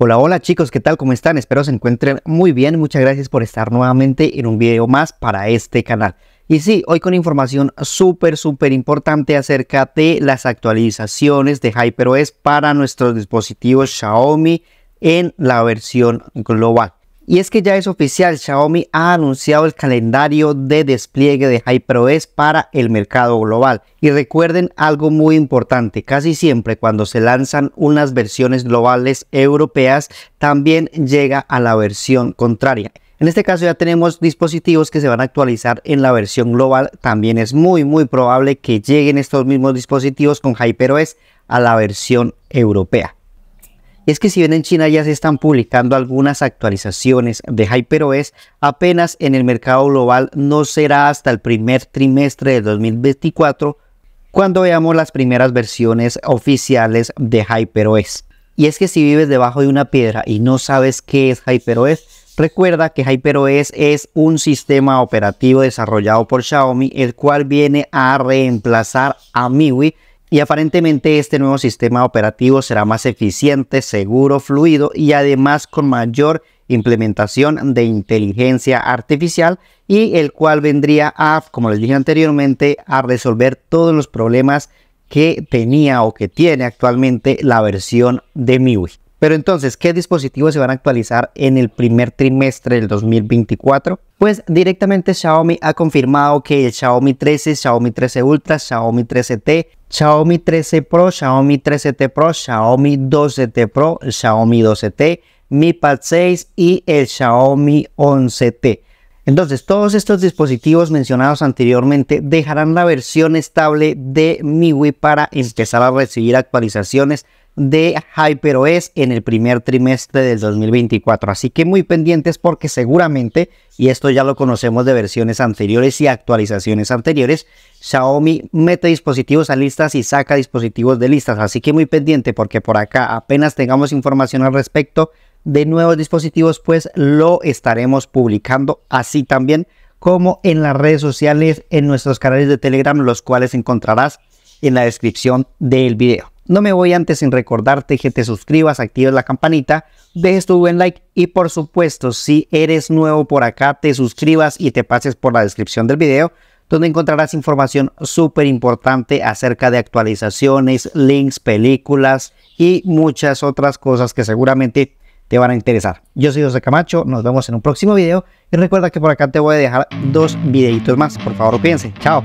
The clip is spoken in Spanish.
Hola, hola chicos, ¿qué tal? ¿Cómo están? Espero se encuentren muy bien. Muchas gracias por estar nuevamente en un video más para este canal. Y sí, hoy con información súper, súper importante acerca de las actualizaciones de HyperOS para nuestros dispositivos Xiaomi en la versión global. Y es que ya es oficial, Xiaomi ha anunciado el calendario de despliegue de HyperOS para el mercado global. Y recuerden algo muy importante, casi siempre cuando se lanzan unas versiones globales europeas, también llega a la versión contraria. En este caso ya tenemos dispositivos que se van a actualizar en la versión global. También es muy muy probable que lleguen estos mismos dispositivos con HyperOS a la versión europea es que si bien en China ya se están publicando algunas actualizaciones de HyperOS, apenas en el mercado global no será hasta el primer trimestre de 2024 cuando veamos las primeras versiones oficiales de HyperOS. Y es que si vives debajo de una piedra y no sabes qué es HyperOS, recuerda que HyperOS es un sistema operativo desarrollado por Xiaomi, el cual viene a reemplazar a MIUI y aparentemente este nuevo sistema operativo será más eficiente, seguro, fluido y además con mayor implementación de inteligencia artificial y el cual vendría a, como les dije anteriormente, a resolver todos los problemas que tenía o que tiene actualmente la versión de MIUI. Pero entonces, ¿qué dispositivos se van a actualizar en el primer trimestre del 2024? Pues directamente Xiaomi ha confirmado que el Xiaomi 13, Xiaomi 13 Ultra, Xiaomi 13T, Xiaomi 13 Pro, Xiaomi 13T Pro, Xiaomi 12T Pro, Xiaomi 12T, Mi Pad 6 y el Xiaomi 11T. Entonces, todos estos dispositivos mencionados anteriormente dejarán la versión estable de MIUI para empezar a recibir actualizaciones de HyperOS en el primer trimestre del 2024. Así que muy pendientes porque seguramente, y esto ya lo conocemos de versiones anteriores y actualizaciones anteriores, Xiaomi mete dispositivos a listas y saca dispositivos de listas. Así que muy pendiente porque por acá apenas tengamos información al respecto de nuevos dispositivos, pues lo estaremos publicando así también como en las redes sociales, en nuestros canales de Telegram, los cuales encontrarás en la descripción del video. No me voy antes sin recordarte que te suscribas, actives la campanita, dejes tu buen like y por supuesto, si eres nuevo por acá, te suscribas y te pases por la descripción del video, donde encontrarás información súper importante acerca de actualizaciones, links, películas y muchas otras cosas que seguramente te van a interesar. Yo soy José Camacho, nos vemos en un próximo video y recuerda que por acá te voy a dejar dos videitos más, por favor piense, chao.